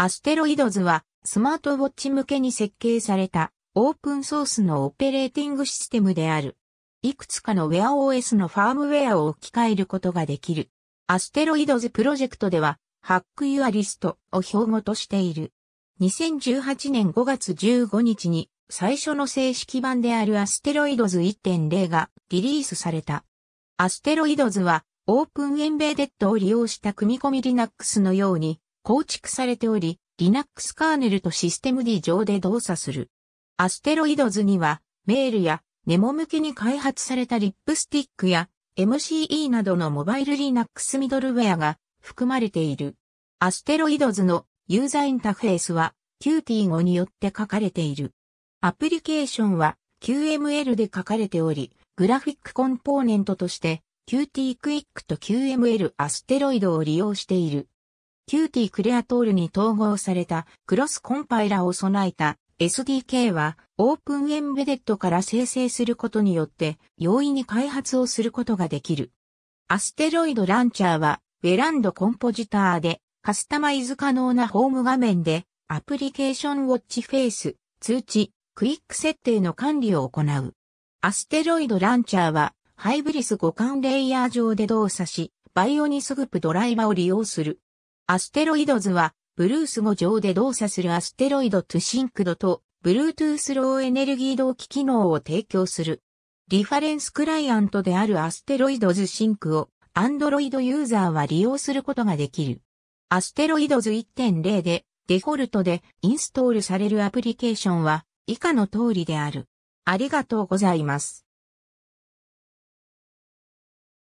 アステロイドズはスマートウォッチ向けに設計されたオープンソースのオペレーティングシステムである。いくつかのウェア o s のファームウェアを置き換えることができる。アステロイドズプロジェクトでは、ハックユアリストを標語としている。2018年5月15日に最初の正式版であるアステロイドズ1.0がリリースされた。アステロイドズはオープンエンベーデッドを利用した組み込み Linux のように構築されており、Linux カーネルとシステム D 上で動作する。アステロイドズには、メールやネモ向けに開発されたリップスティックや MCE などのモバイル Linux ミドルウェアが含まれている。アステロイドズのユーザーインターフェースは Qt 5によって書かれている。アプリケーションは QML で書かれており、グラフィックコンポーネントとして Qt クイックと QML アステロイドを利用している。キューティークレアトールに統合されたクロスコンパイラを備えた SDK はオープンエンベデッドから生成することによって容易に開発をすることができる。アステロイドランチャーはウェランドコンポジターでカスタマイズ可能なホーム画面でアプリケーションウォッチフェイス、通知、クイック設定の管理を行う。アステロイドランチャーはハイブリス互換レイヤー上で動作し、バイオニスグプドライバを利用する。アステロイドズは、ブルース5上で動作するアステロイドトゥシンクドと、Bluetooth ローエネルギー同期機能を提供する。リファレンスクライアントであるアステロイドズシンクを、Android ユーザーは利用することができる。アステロイドズ1.0で、デフォルトでインストールされるアプリケーションは、以下の通りである。ありがとうございます。